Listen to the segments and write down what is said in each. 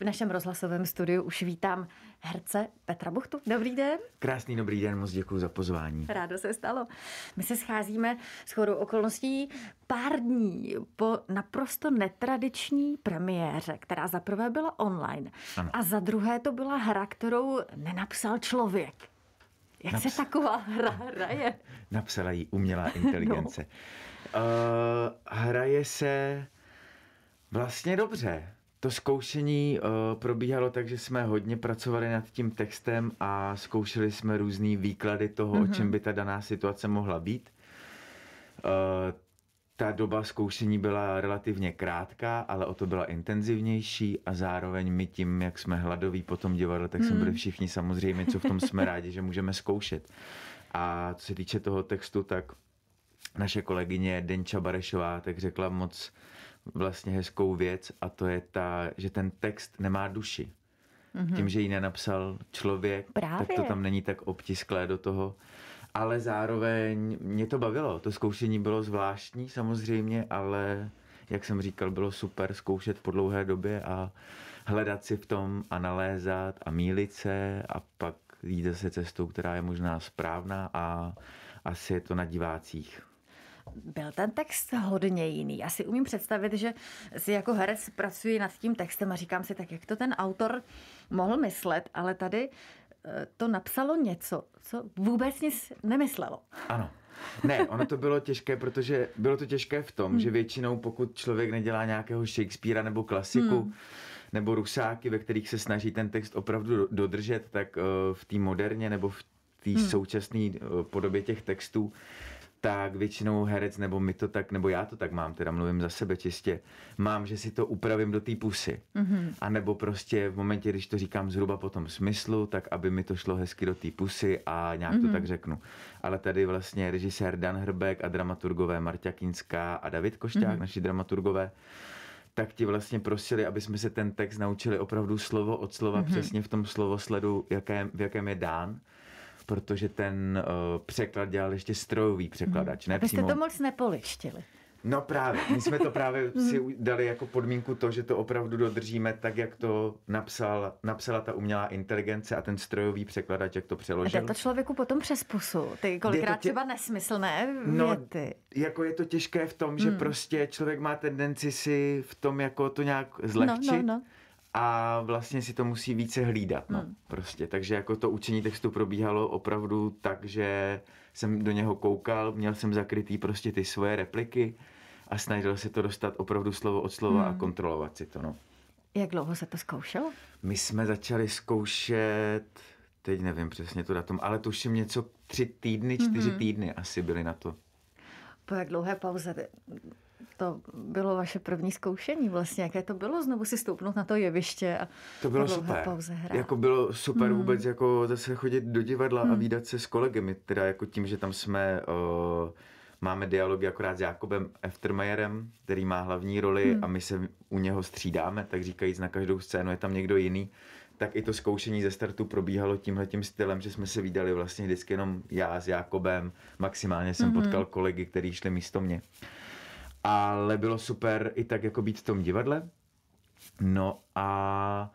V našem rozhlasovém studiu už vítám herce Petra Buchtu. Dobrý den. Krásný dobrý den, moc děkuji za pozvání. Rádo se stalo. My se scházíme s chodou okolností pár dní po naprosto netradiční premiéře, která za prvé byla online ano. a za druhé to byla hra, kterou nenapsal člověk. Jak Naps... se taková hra hraje? Napsala ji umělá no. inteligence. no. uh, hraje se vlastně dobře to zkoušení uh, probíhalo tak, že jsme hodně pracovali nad tím textem a zkoušeli jsme různé výklady toho, mm-hmm. o mhm. čem by ta daná situace mohla být. Uh, ta doba zkoušení byla relativně krátká, ale o to byla intenzivnější a zároveň my tím, jak jsme hladoví po tom divadle, tak mm. jsme mhm. byli všichni samozřejmě, co v tom jsme rádi, že můžeme zkoušet. A co se týče toho textu, tak naše kolegyně Denča Barešová tak řekla moc vlastně hezkou věc a to je ta, že ten text nemá duši. Mm-hmm. Tím, že ji nenapsal člověk, Právě. tak to tam není tak obtisklé do toho. Ale zároveň mě to bavilo. To zkoušení bylo zvláštní samozřejmě, ale jak jsem říkal, bylo super zkoušet po dlouhé době a hledat si v tom a nalézat a mílit se a pak jít zase cestou, která je možná správná a asi je to na divácích. Byl ten text hodně jiný. Já si umím představit, že si jako herec pracuji nad tím textem a říkám si, tak jak to ten autor mohl myslet, ale tady eh, to napsalo něco, co vůbec nic nemyslelo. Ano. Ne, ono to bylo těžké, protože bylo to těžké v tom, hmm. že většinou pokud člověk nedělá nějakého Shakespearea nebo klasiku, hmm. nebo rusáky, ve kterých se snaží ten text opravdu dodržet, tak eh, v té moderně nebo v té hmm. současné eh, podobě těch textů tak většinou herec, nebo my to tak, nebo já to tak mám, teda mluvím za sebe čistě, mám, že si to upravím do té pusy. Mm-hmm. A nebo prostě v momentě, když to říkám zhruba po tom smyslu, tak aby mi to šlo hezky do té pusy a nějak mm-hmm. to mhm. tak řeknu. Ale tady vlastně režisér Dan Hrbek a dramaturgové Marta Kinská a David Košťák, mm-hmm. naši dramaturgové, tak ti vlastně prosili, aby jsme se ten text naučili opravdu slovo od slova, mm-hmm. přesně v tom slovosledu, jakém, v jakém je dán protože ten uh, překlad dělal ještě strojový překladač. Hmm. Ne, přímo... to moc nepolištili. No právě, my jsme to právě si dali jako podmínku to, že to opravdu dodržíme tak, jak to napsal, napsala ta umělá inteligence a ten strojový překladač, jak to přeložil. A to člověku potom přes pusu, ty kolikrát tě... třeba nesmyslné no, věty. No, jako je to těžké v tom, že hmm. prostě člověk má tendenci si v tom jako to nějak no, no, zlehčit. No, no, no a vlastně si to musí více hlídat, no, hmm. prostě. Takže jako to učení textu probíhalo opravdu tak, že jsem do něho koukal, měl jsem zakrytý prostě ty svoje repliky a snažil se to dostat opravdu slovo od slova hmm. a kontrolovat si to, no. Jak dlouho se to zkoušelo? My jsme začali zkoušet, teď nevím přesně to datum, ale tuším něco tři týdny, čtyři hmm týdny asi byly na to. Po jak dlouhé pauze to bylo vaše první zkoušení vlastně. Jaké to bylo znovu si stoupnout na to jeviště a to bylo super. Pauze hrát. Jako bylo super hmm. vůbec jako zase chodit do divadla hmm. a výdat se s kolegy. teda jako tím, že tam jsme o, máme dialogy akorát s Jakobem Eftermajerem, který má hlavní roli hmm. a my se u něho střídáme, tak říkajíc na každou scénu je tam někdo jiný tak i to zkoušení ze startu probíhalo tím stylem, že jsme se vydali vlastně vždycky jenom já s Jakobem, maximálně jsem mm-hmm. potkal kolegy, kteří šli místo mě ale bylo super i tak jako být v tom divadle. No a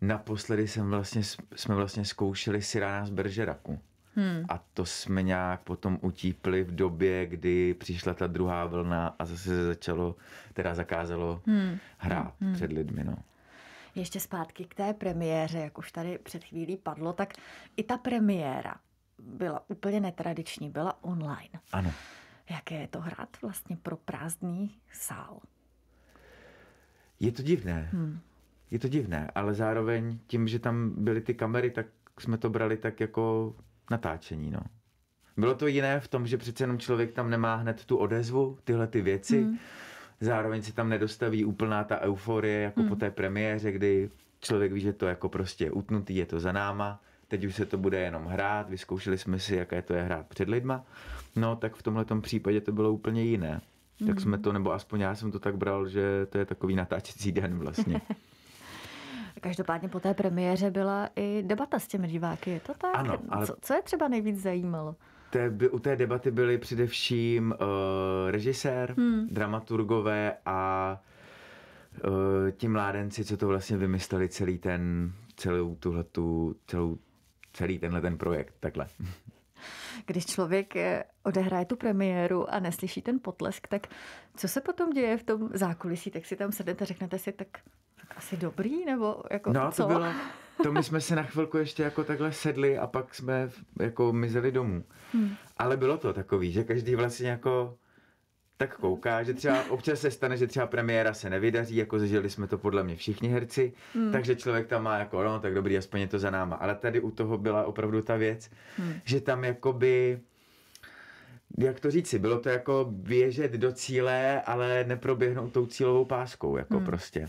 naposledy jsem vlastně, jsme vlastně zkoušeli Sirána z Beržeraku. Hmm. A to jsme nějak potom utípli v době, kdy přišla ta druhá vlna a zase se začalo, teda zakázalo hmm. hrát hmm. před lidmi. No. Ještě zpátky k té premiéře, jak už tady před chvílí padlo, tak i ta premiéra byla úplně netradiční, byla online. Ano. Jaké je to hrát vlastně pro prázdný sál? Je to divné. Hmm. Je to divné, ale zároveň tím, že tam byly ty kamery, tak jsme to brali tak jako natáčení, no. Bylo to jiné v tom, že přece jenom člověk tam nemá hned tu odezvu, tyhle ty věci. Hmm. Zároveň se tam nedostaví úplná ta euforie, jako hmm. po té premiéře, kdy člověk ví, že to jako prostě utnutý, je to za náma, teď už se to bude jenom hrát, vyzkoušeli jsme si, jaké to je hrát před lidma, no tak v tomhle případě to bylo úplně jiné. Mm. Tak mhm. jsme to, nebo aspoň já jsem to tak bral, že to je takový natáčecí den vlastně. Každopádně po té premiéře byla i debata s těmi diváky, je to tak? Ano, ale... co, co je třeba nejvíc zajímalo? Té, u té debaty byli především uh, režisér, hmm. dramaturgové a uh, ti mládenci, co to vlastně vymysleli celý ten, celou tuhletu, celou celý tenhle ten projekt, takhle. Když člověk eh, odehraje tu premiéru a neslyší ten potlesk, tak co se potom děje v tom zákulisí? Tak si tam sednete, řeknete si, tak, tak asi dobrý, nebo jako no, co? To, bylo, to my jsme si na chvilku ještě jako takhle sedli a pak jsme jako mizeli domů. Hmm. Ale bylo to takový, že každý vlastně jako tak kouká, že třeba občas se stane, že třeba premiéra se nevydaří, jako zažili jsme to podle mě všichni herci, hmm. takže člověk tam má jako, no tak dobrý, aspoň je to za náma. Ale tady u toho byla opravdu ta věc, hmm. že tam jakoby jak to říci, bylo to jako běžet do cíle, ale neproběhnout tou cílovou páskou, jako hmm. prostě.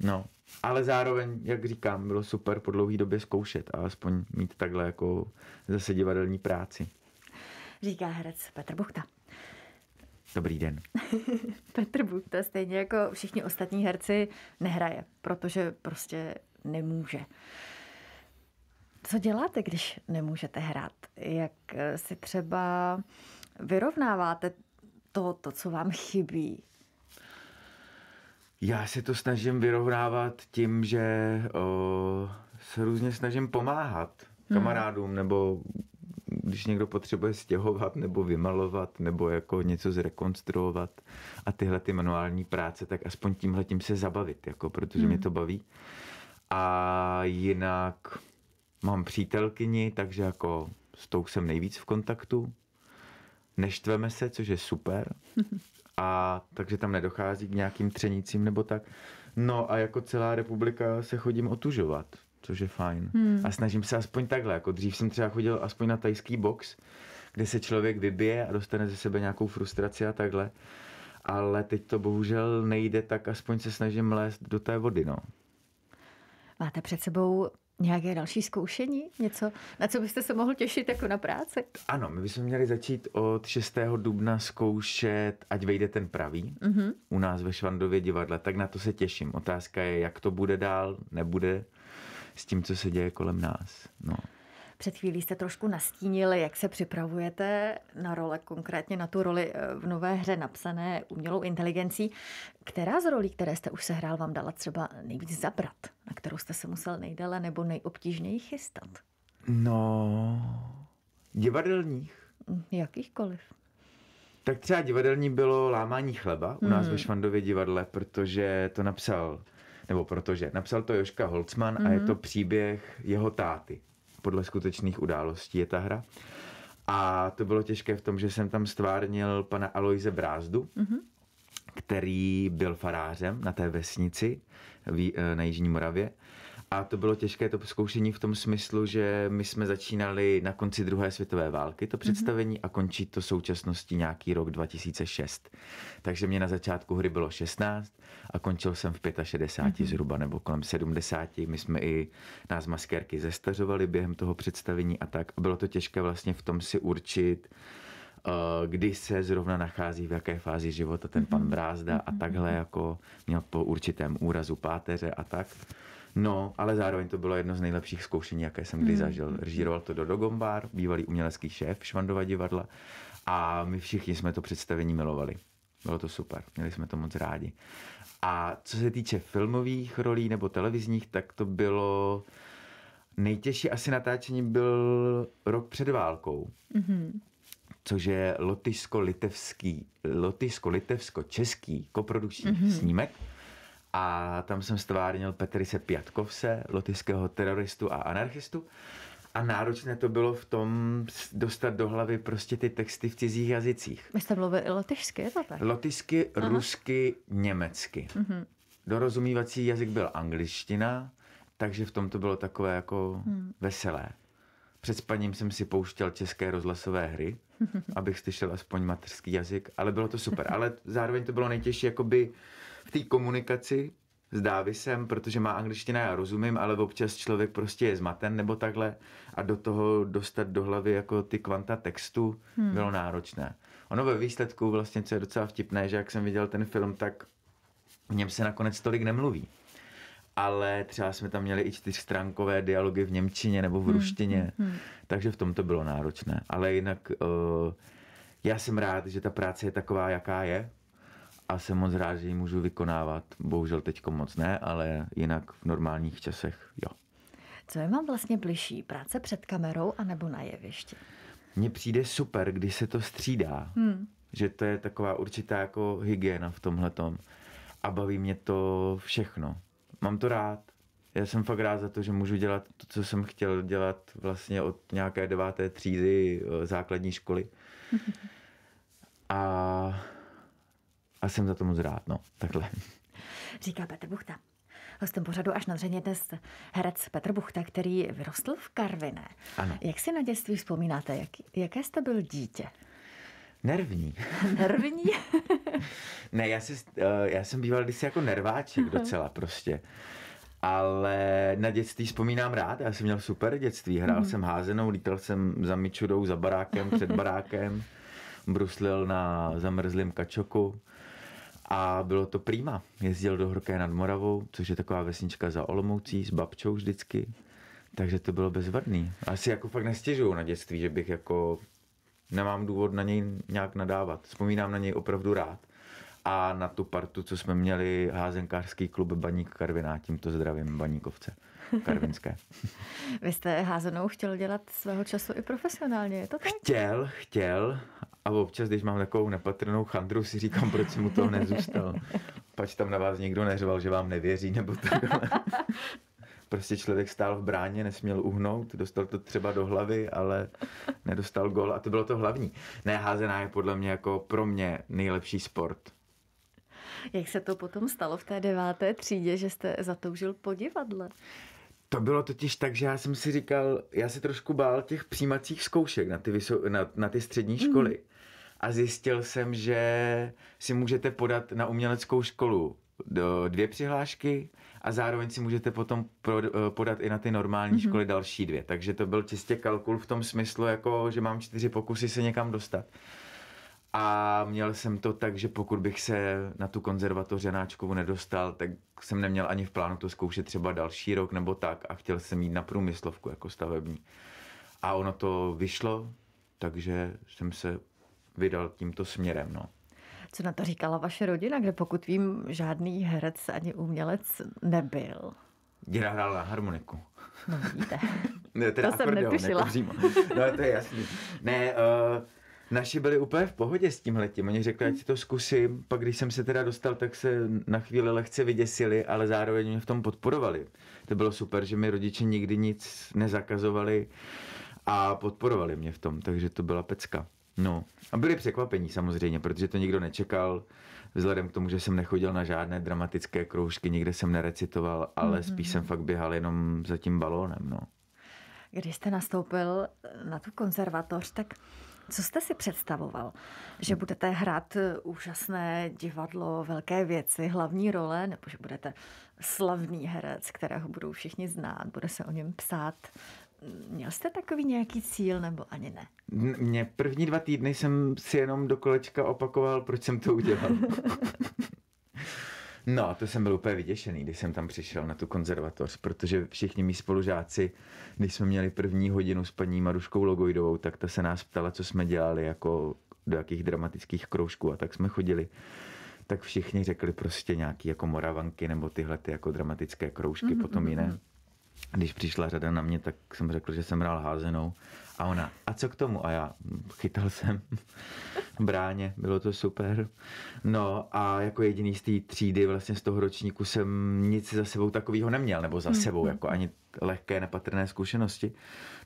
No, ale zároveň, jak říkám, bylo super po dlouhé době zkoušet a aspoň mít takhle jako zase divadelní práci. Říká herec Petr Buchta. Dobrý den. Petr Bukta stejně jako všichni ostatní herci nehraje, protože prostě nemůže. Co děláte, když nemůžete hrát? Jak eh, si třeba vyrovnáváte to, to co vám chybí? Já se to snažím vyrovnávat tím, že o, eh, se různě snažím pomáhat hmm. kamarádům nebo když někdo potřebuje stěhovat nebo vymalovat nebo jako něco zrekonstruovat a tyhle ty manuální práce, tak aspoň tímhle tím se zabavit, jako, protože mm. mě hmm. to baví. A jinak mám přítelkyni, takže jako s tou jsem nejvíc v kontaktu. Neštveme se, což je super. A takže tam nedochází k nějakým třenicím nebo tak. No a jako celá republika se chodím otužovat což je fajn. Hmm. A snažím se aspoň takhle, jako dřív jsem třeba chodil aspoň na tajský box, kde se člověk vybije a dostane ze sebe nějakou frustraci a takhle. Ale teď to bohužel nejde, tak aspoň se snažím lézt do té vody, no. Máte před sebou nějaké další zkoušení? Něco, na co byste se mohl těšit jako na práci? Ano, my bychom měli začít od 6. dubna zkoušet, ať vejde ten pravý, mm-hmm. u nás ve Švandově divadle, tak na to se těším. Otázka je, jak to bude dál, nebude s tím, co se děje kolem nás. No. Před chvílí jste trošku nastínili, jak se připravujete na role, konkrétně na tu roli eh, v nové hře napsané umělou inteligencí. Která z rolí, které jste už sehrál, vám dala třeba nejvíc zabrat, na kterou jste se musel nejdéle nebo nejobtížněji chystat? No, divadelních. Mm, jakýchkoliv. Tak třeba divadelní bylo lámání chleba u nás hmm. ve Švandově divadle, protože to napsal nebo protože napsal to Joška Holcman mm-hmm. a je mhm. to příběh jeho táty. Podle skutečných událostí je ta hra. A to bylo těžké v tom, že jsem tam stvárnil pana Aloise Brázdu, mm-hmm. který byl farářem na té vesnici v, eh, na Jižní Moravě a to bylo těžké to zkoušení v tom smyslu, že my jsme začínali na konci druhé světové války to mhm. představení mm-hmm. a končí to současnosti nějaký rok 2006. Takže mě na začátku hry bylo 16 a končil jsem v 65 mm-hmm. zhruba nebo kolem 70. My jsme i nás maskérky zestařovali během toho představení a tak. A bylo to těžké vlastně v tom si určit, Eh, kdy se zrovna nachází, v jaké fázi života ten pan mhm. Brázda a mhm. takhle jako měl po určitém úrazu páteře a tak. No, ale zároveň to bylo jedno z nejlepších zkoušení, jaké jsem kdy mhm. zažil. Režíroval to Dodo Gombár, bývalý umělecký šéf Švandova divadla a my všichni jsme to představení milovali. Bylo to super, měli jsme to moc rádi. A co se týče filmových rolí nebo televizních, tak to bylo... Nejtěžší asi natáčení byl rok před válkou. Mm-hmm což je lotyšsko-litevský, lotyšsko-litevsko-český koprodukční mm-hmm. snímek. A tam jsem stvárnil Petrise Pjatkovse, lotyšského teroristu a anarchistu. A náročné to bylo v tom dostat do hlavy prostě ty texty v cizích jazycích. Vy jste mluvili i lotyšsky, je to tak? Lotyšsky, rusky, německy. Mm-hmm. Dorozumívací jazyk byl angličtina, takže v tom to bylo takové jako hmm. veselé. Před spaním jsem si pouštěl české rozhlasové hry, abych slyšel aspoň materský jazyk, ale bylo to super. Ale zároveň to bylo nejtěžší jakoby v té komunikaci s Dávisem, protože má angličtina, já rozumím, ale občas člověk prostě je zmaten nebo takhle a do toho dostat do hlavy jako ty kvanta textu hmm. bylo náročné. Ono ve výsledku vlastně, co je docela vtipné, že jak jsem viděl ten film, tak v něm se nakonec tolik nemluví ale třeba jsme tam měli i čtyřstránkové dialogy v Němčině nebo v hmm, ruštině, hmm. Hmm. takže v tom to bylo náročné. Ale jinak uh, já jsem rád, že ta práce je taková, jaká je a jsem moc rád, že ji můžu vykonávat. Bohužel teďko moc ne, ale jinak v normálních časech jo. Co je vám vlastně bližší, práce před kamerou anebo na jevišti? Mně přijde super, když se to střídá. Hmm. Že to je taková určitá jako hygiena v tomhletom. A baví mě to všechno mám to rád. Já jsem fakt rád za to, že můžu dělat to, co jsem chtěl dělat vlastně od nějaké deváté třídy eh, základní školy. A, a jsem za to moc rád, no, takhle. Říká Petr Buchta. Hostem pořadu až na dřeně dnes herec Petr Buchta, který vyrostl v Karviné. Ano. Jak si na dětství vzpomínáte? Jak, jaké jste byl dítě? Nervní. Nervní? ne, já, si, eh, já jsem býval kdysi jako nerváček docela prostě. Ale na dětství vzpomínám rád, já jsem měl super dětství. Hrál mm. jsem házenou, lítal jsem za mičudou, za barákem, před barákem. Bruslil na zamrzlém kačoku a bylo to prýma. Jezdil do Horké nad Moravou, což je taková vesnička za Olomoucí, s babčou vždycky. Takže to bylo bezvadný. Asi jako fakt nestěžuju na dětství, že bych jako nemám důvod na něj nějak nadávat. Vzpomínám na něj opravdu rád. A na tu partu, co jsme měli, házenkářský klub Baník Karviná, tímto zdravím Baníkovce karvinské. Vy jste házenou chtěl dělat svého času i profesionálně, je to tak? Chtěl, chtěl. A občas, když mám takovou nepatrnou chandru, si říkám, proč si mu toho nezůstal. Pač tam na vás nikdo neřval, že vám nevěří, nebo tak. prostě člověk stál v bráně, nesměl uhnout, dostal to třeba do hlavy, ale nedostal gol a to bylo to hlavní. Neházená je podle mě jako pro mě nejlepší sport. Jak se to potom stalo v té deváté třídě, že jste zatoužil po divadle? To bylo totiž tak, že já jsem si říkal, já si trošku bál těch přijímacích zkoušek na ty, vysou, na, na ty střední mhm. školy. Mm. A zjistil jsem, že si můžete podat na uměleckou školu do dvě přihlášky, a zároveň si můžete potom pro, eh, podat i na ty normální mm-hmm. školy další dvě. Takže to byl čistě kalkul v tom smyslu, jako že mám čtyři pokusy se někam dostat. A měl jsem to tak, že pokud bych se na tu konzervatoře Náčkovu nedostal, tak jsem neměl ani v plánu to zkoušet třeba další rok nebo tak a chtěl jsem jít na průmyslovku jako stavební. A ono to vyšlo, takže jsem se vydal tímto směrem. No. Co na to říkala vaše rodina, kde pokud vím, žádný herec ani umělec nebyl? Děda hrál na harmoniku. No vidíte. ne, to jsem netušila. Ne, jako no to je jasný. Ne, uh, naši byli úplně v pohodě s tím letím. Oni řekli, ať to zkusím. Pak když jsem se teda dostal, tak se na chvíli lehce vyděsili, ale zároveň mě v tom podporovali. To bylo super, že mi rodiče nikdy nic nezakazovali a podporovali mě v tom, takže to byla pecka. No a byly překvapení samozřejmě, protože to nikdo nečekal, vzhledem k tomu, že jsem nechodil na žádné dramatické kroužky, nikde jsem nerecitoval, ale mm-hmm. spíš jsem fakt běhal jenom za tím balónem. No. Když jste nastoupil na tu konzervatoř, tak co jste si představoval? Že budete hrát úžasné divadlo, velké věci, hlavní role, nebo že budete slavný herec, kterého budou všichni znát, bude se o něm psát Měl jste takový nějaký cíl nebo ani ne? Mě první dva týdny jsem si jenom do kolečka opakoval, proč jsem to udělal. No, to jsem byl úplně vyděšený, když jsem tam přišel na tu konzervatoř, protože všichni mý spolužáci, když jsme měli první hodinu s paní Maruškou Logoidovou, tak ta se nás ptala, co jsme dělali, jako do jakých dramatických kroužků a tak jsme chodili. Tak všichni řekli prostě nějaký jako moravanky nebo tyhle ty jako dramatické kroužky, mm-hmm. potom mhm, jiné. Mhm když přišla řada na mě, tak jsem řekl, že jsem hrál házenou. A ona, a co k tomu? A já, chytal jsem bráně, bylo to super. No a jako jediný z té třídy, vlastně z toho ročníku, jsem nic za sebou takového neměl, nebo za mhm. sebou, jako ani lehké, nepatrné zkušenosti.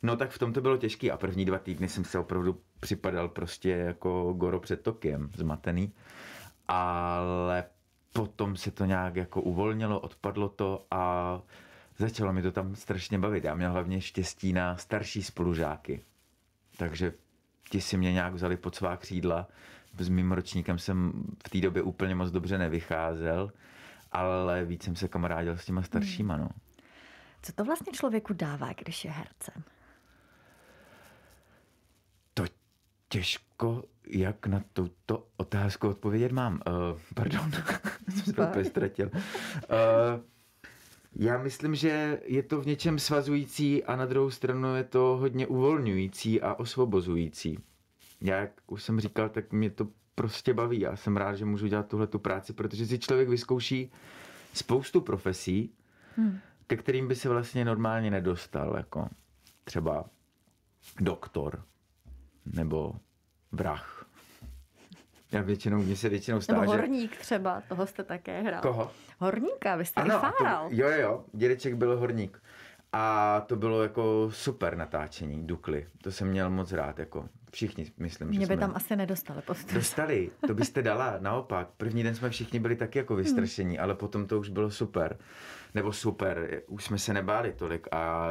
No tak v tom to bylo těžké a první dva týdny jsem se opravdu připadal prostě jako goro před tokem, zmatený. Ale potom se to nějak jako uvolnilo, odpadlo to a začalo mi to tam strašně bavit. Já měl hlavně štěstí na starší spolužáky. Takže ti si mě nějak vzali pod svá křídla. S mým ročníkem jsem v té době úplně moc dobře nevycházel, ale víc jsem se kamarádil s těma hmm. staršíma. No. Co to vlastně člověku dává, když je hercem? To těžko, jak na tuto otázku odpovědět mám. Uh, pardon, jsem se úplně ztratil. Uh, já myslím, že je to v něčem svazující a na druhou stranu je to hodně uvolňující a osvobozující. Já, jak už jsem říkal, tak mě to prostě baví. Já jsem rád, že můžu dělat tuhle tu práci, protože si člověk vyzkouší spoustu profesí, hmm. ke kterým by se vlastně normálně nedostal, jako třeba doktor nebo vrah já většinou, mě se většinou stává, Nebo Horník že... třeba, toho jste také hrál. Koho? Horníka, vy jste ano, i fáral. To, jo, jo, dědeček byl Horník. A to bylo jako super natáčení, Dukly. To jsem měl moc rád, jako všichni, myslím. Mě že by jsme... tam asi nedostali postup. Dostali, to byste dala, naopak. První den jsme všichni byli taky jako vystrašení, hmm. ale potom to už bylo super. Nebo super, už jsme se nebáli tolik a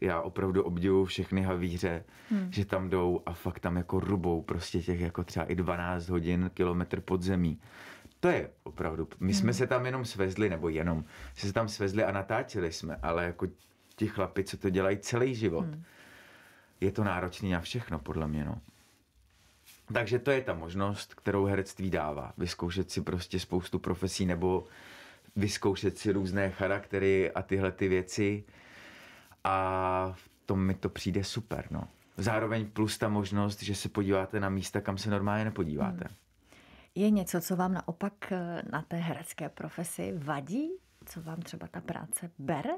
já opravdu obdivuju všechny havíře, hmm. že tam jdou a fakt tam jako rubou prostě těch jako třeba i 12 hodin kilometr pod zemí. To je opravdu, my hmm. jsme se tam jenom svezli, nebo jenom, se tam svezli a natáčeli jsme, ale jako ti chlapi, co to dělají celý život, hmm. je to náročný na všechno, podle mě, no. Takže to je ta možnost, kterou herectví dává. Vyzkoušet si prostě spoustu profesí nebo vyzkoušet si různé charaktery a tyhle ty věci a v tom mi to přijde super, no. Zároveň plus ta možnost, že se podíváte na místa, kam se normálně nepodíváte. Hmm. Je něco, co vám naopak eh, na té herecké profesi vadí? Co vám třeba ta práce bere?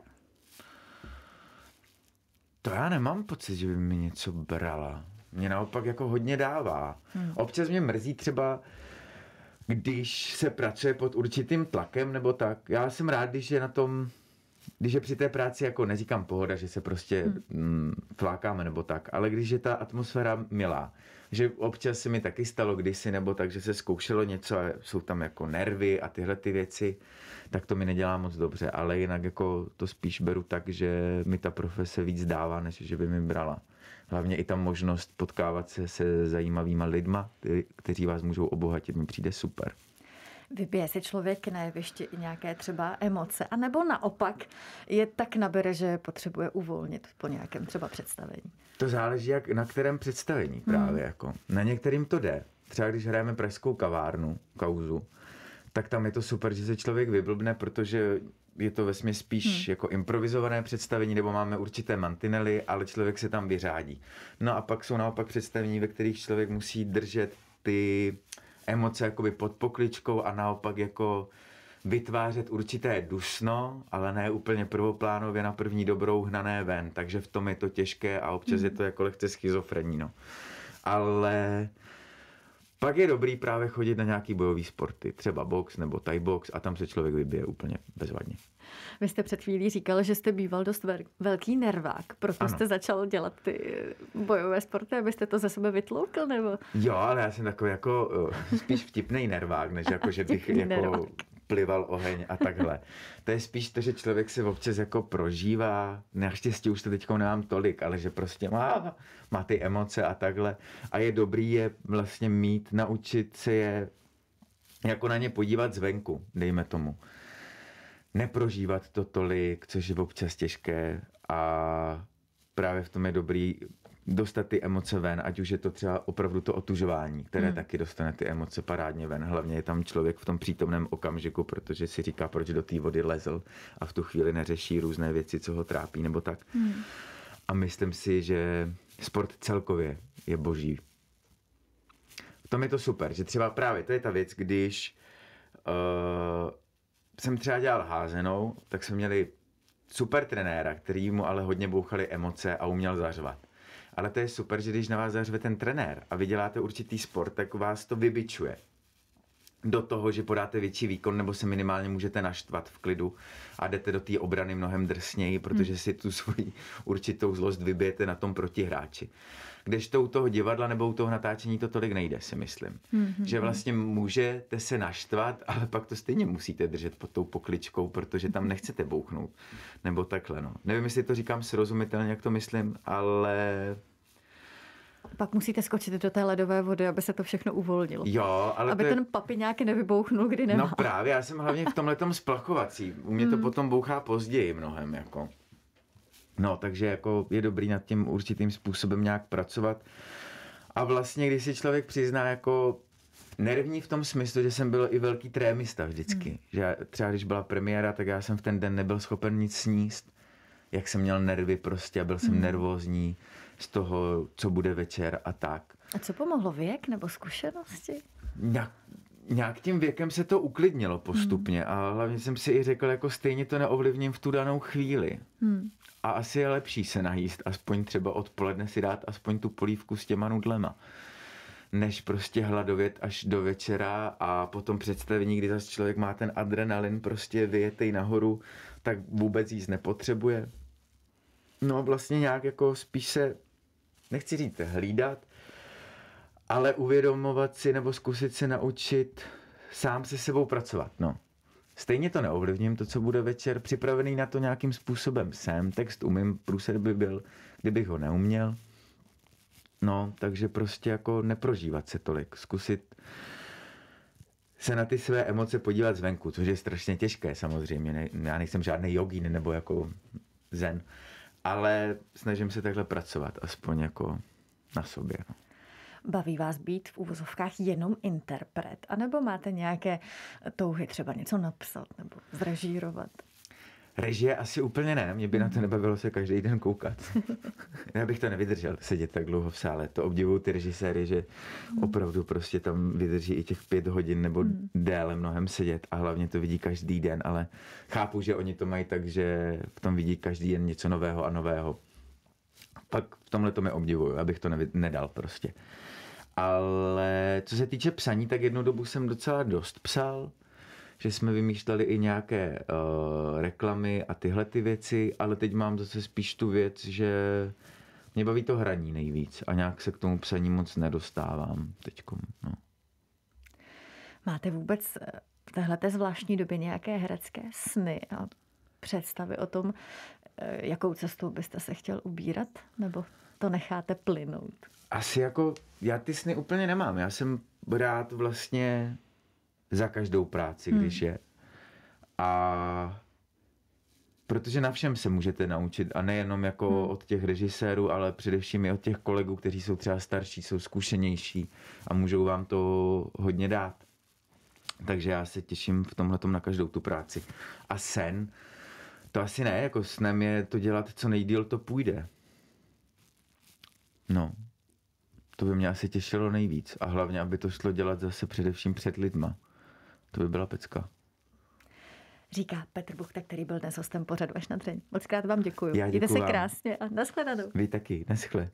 To já nemám pocit, že by mi něco brala. Mě naopak jako hodně dává. Hmm. Občas mě mrzí třeba, když se pracuje pod určitým tlakem nebo tak. Já jsem rád, když je na tom když je při té práci, jako neříkám pohoda, že se prostě hmm. flákáme mm, nebo tak, ale když je ta atmosféra milá, že občas se mi taky stalo kdysi nebo tak, že se zkoušelo něco a jsou tam jako nervy a tyhle ty věci, tak to mi nedělá moc dobře, ale jinak jako to spíš beru tak, že mi ta profese víc dává, než že by mi brala. Hlavně i ta možnost potkávat se se zajímavýma lidma, kteří vás můžou obohatit, mi přijde super. Vybije si člověk na jevišti i nějaké třeba emoce, anebo naopak je tak nabere, že potřebuje uvolnit po nějakém třeba představení. To záleží jak na kterém představení hmm. právě. Hmm. Jako. Na některým to jde. Třeba když hrajeme pražskou kavárnu, kauzu, tak tam je to super, že se člověk vyblbne, protože je to ve spíš hmm. jako improvizované představení, nebo máme určité mantinely, ale člověk se tam vyřádí. No a pak jsou naopak představení, ve kterých člověk musí držet ty emoce jakoby pod pokličkou a naopak jako vytvářet určité dusno, ale ne úplně prvoplánově na první dobrou hnané ven, takže v tom je to těžké a občas mm. je mhm. to jako lehce schizofrení, no. Ale pak je dobrý právě chodit na nějaký bojový sporty, třeba box nebo thai box a tam se člověk vybije úplně bezvadně. Vy jste před chvílí říkal, že jste býval dost velký nervák, proto ano. jste začal dělat ty bojové sporty, abyste to ze sebe vytloukl, nebo? Jo, ale já jsem takový jako eh, spíš vtipný nervák, než jako, že bych jako nervák plival oheň a takhle. to je spíš to, že člověk si občas jako prožívá, naštěstí už to teď nám tolik, ale že prostě má, má ty emoce a takhle. A je dobrý je vlastně mít, naučit se je jako na ně podívat zvenku, dejme tomu. Neprožívat to tolik, což je občas těžké a právě v tom je dobrý dostat ty emoce ven, ať už je to třeba opravdu to otužování, které hmm. taky dostane ty emoce parádně ven. Hlavně je tam člověk v tom přítomném okamžiku, protože si říká, proč do té vody lezl a v tu chvíli neřeší různé věci, co ho trápí nebo tak. Hmm. A myslím si, že sport celkově je boží. V tom je to super, že třeba právě to je ta věc, když uh, jsem třeba dělal házenou, tak jsme měli super trenéra, který mu ale hodně bouchaly emoce a uměl zařvat ale to je super, že když na vás zařve ten trenér a vy děláte určitý sport, tak vás to vybičuje do toho, že podáte větší výkon nebo se minimálně můžete naštvat v klidu a jdete do té obrany mnohem drsněji, protože hmm. si tu svoji určitou zlost vybijete na tom protihráči. Kdežto u toho divadla nebo u toho natáčení to tolik nejde, si myslím. Mm-hmm. Že hmm, hmm. vlastně můžete se naštvat, ale pak to stejně musíte držet pod tou pokličkou, protože tam nechcete bouchnout. Nebo takhle, no. Nevím, jestli to říkám srozumitelně, jak to myslím, ale pak musíte skočit do té ledové vody, aby se to všechno uvolnilo. Jo, ale aby to... ten nějaký nevybouchnul, kdy nemá. No právě, já jsem hlavně v tomhle tom splachovací. U mě to hmm. potom bouchá později mnohem. Jako. No, takže jako je dobrý nad tím určitým způsobem nějak pracovat. A vlastně, když si člověk přizná jako nervní v tom smyslu, že jsem byl i velký trémista vždycky. Hmm. Že já, třeba když byla premiéra, tak já jsem v ten den nebyl schopen nic sníst. Jak jsem měl nervy prostě a byl jsem hmm. nervózní z toho, co bude večer a tak. A co pomohlo věk nebo zkušenosti? Nějak, nějak tím věkem se to uklidnilo postupně hmm. a hlavně jsem si i řekl, jako stejně to neovlivním v tu danou chvíli. Hmm. A asi je lepší se najíst, aspoň třeba odpoledne si dát aspoň tu polívku s těma nudlema než prostě hladovět až do večera a potom představení, kdy zase člověk má ten adrenalin prostě vyjetej nahoru, tak vůbec jíst nepotřebuje. No vlastně nějak jako spíš se nechci říct hlídat, ale uvědomovat si nebo zkusit se naučit sám se sebou pracovat. No. Stejně to neovlivním, to, co bude večer. Připravený na to nějakým způsobem jsem. Text umím, průser by byl, kdybych ho neuměl. No, takže prostě jako neprožívat se tolik. Zkusit se na ty své emoce podívat zvenku, což je strašně těžké samozřejmě. Ne, já nejsem žádný jogín nebo jako zen. Uh, ale snažím se takhle pracovat, aspoň jako na sobě. No. Baví vás být v úvozovkách jenom interpret, anebo máte nějaké touhy třeba něco napsat nebo zrežírovat? Režie asi úplně ne, mě by na to mhm. nebavilo se každý den koukat. Já bych to nevydržel, sedět tak dlouho v sále. To obdivuju ty režiséry, že mhm. opravdu prostě tam vydrží i těch pět hodin nebo mhm. déle mnohem sedět a hlavně to vidí každý den, ale chápu, že oni to mají tak, že v tom vidí každý den něco nového a nového. Pak v tomhle to mi obdivuju, abych to nedal prostě. Ale co se týče psaní, tak jednu dobu jsem docela dost psal že jsme vymýšleli i nějaké uh, reklamy a tyhle ty věci, ale teď mám zase spíš tu věc, že mě baví to hraní nejvíc a nějak se k tomu psaní moc nedostávám teďkom. No. Máte vůbec eh, v téhleté zvláštní době nějaké herecké sny a představy o tom, eh, jakou cestou byste se chtěl ubírat? Nebo to necháte plynout? Asi jako, já ty sny úplně nemám. Já jsem rád vlastně za každou práci, hmm. když je. A protože na všem se můžete naučit a nejenom jako hmm. od těch režisérů, ale především i od těch kolegů, kteří jsou třeba starší, jsou zkušenější a můžou vám to hodně dát. Takže já se těším v tomhle na každou tu práci. A sen, to asi ne, jako snem je to dělat, co nejdíl to půjde. No, to by mě asi těšilo nejvíc. A hlavně, aby to šlo dělat zase především před lidma. To by byla pecka. Říká Petr Buchta, který byl dnes hostem pořadu až na dřeň. Moc krát vám děkuji. Já děkuju Mějte se krásně a nashledanou. Vy taky, naschle.